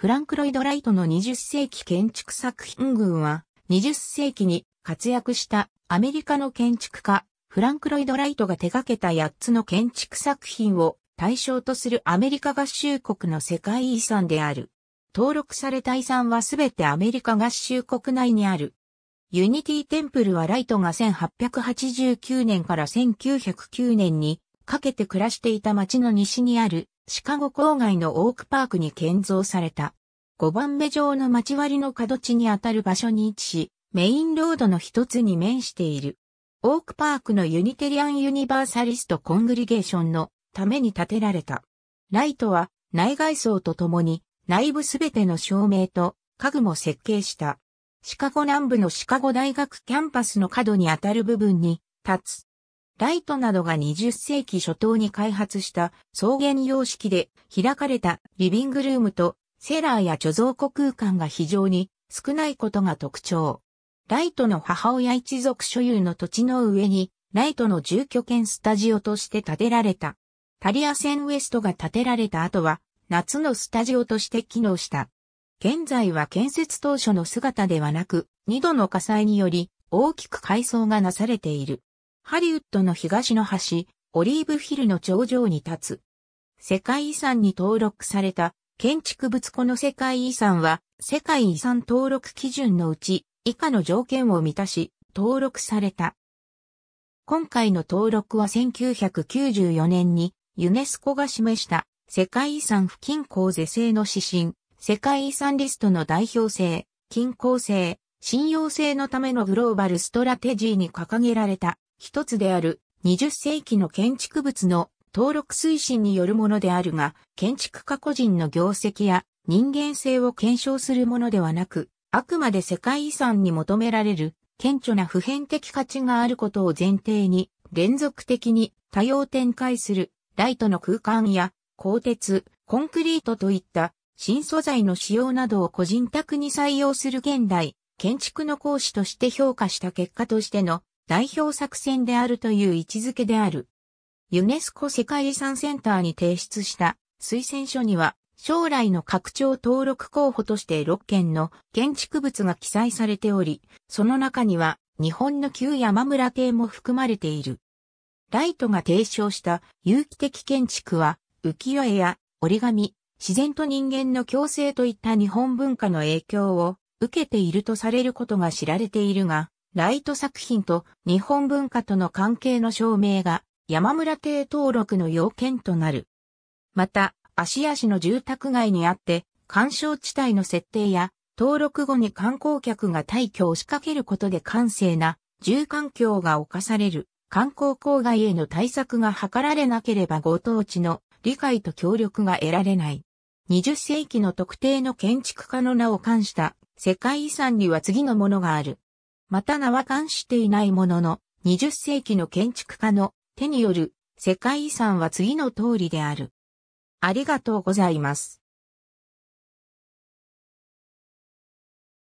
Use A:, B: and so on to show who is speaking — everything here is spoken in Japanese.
A: フランク・ロイド・ライトの20世紀建築作品群は、20世紀に活躍したアメリカの建築家、フランク・ロイド・ライトが手掛けた8つの建築作品を対象とするアメリカ合衆国の世界遺産である。登録された遺産はすべてアメリカ合衆国内にある。ユニティテンプルはライトが1889年から1909年にかけて暮らしていた町の西にあるシカゴ郊外のオークパークに建造された。5番目上の町割の角地にあたる場所に位置し、メインロードの一つに面している。オークパークのユニテリアン・ユニバーサリスト・コングリゲーションのために建てられた。ライトは内外装とともに内部すべての照明と家具も設計した。シカゴ南部のシカゴ大学キャンパスの角にあたる部分に立つライトなどが20世紀初頭に開発した草原様式で開かれたリビングルームとセラーや貯蔵庫空間が非常に少ないことが特徴。ライトの母親一族所有の土地の上にライトの住居兼スタジオとして建てられた。タリア線ウエストが建てられた後は夏のスタジオとして機能した。現在は建設当初の姿ではなく、二度の火災により大きく改装がなされている。ハリウッドの東の端、オリーブヒルの頂上に立つ。世界遺産に登録された建築物この世界遺産は、世界遺産登録基準のうち、以下の条件を満たし、登録された。今回の登録は1994年にユネスコが示した世界遺産不均衡是正の指針、世界遺産リストの代表性、均衡性、信用性のためのグローバルストラテジーに掲げられた一つである20世紀の建築物の登録推進によるものであるが、建築家個人の業績や人間性を検証するものではなく、あくまで世界遺産に求められる顕著な普遍的価値があることを前提に、連続的に多様展開するライトの空間や鋼鉄、コンクリートといった新素材の使用などを個人宅に採用する現代、建築の講師として評価した結果としての代表作戦であるという位置づけである。ユネスコ世界遺産センターに提出した推薦書には、将来の拡張登録候補として6件の建築物が記載されており、その中には日本の旧山村邸も含まれている。ライトが提唱した有機的建築は、浮世絵や折り紙、自然と人間の共生といった日本文化の影響を受けているとされることが知られているが、ライト作品と日本文化との関係の証明が山村邸登録の要件となる。また、芦屋市の住宅街にあって、干渉地帯の設定や、登録後に観光客が退去を仕掛けることで閑静な住環境が侵される観光郊外への対策が図られなければご当地の理解と協力が得られない。20世紀の特定の建築家の名を冠した世界遺産には次のものがある。また名は冠していないものの、20世紀の建築家の手による世界遺産は次の通りである。ありがとうございます。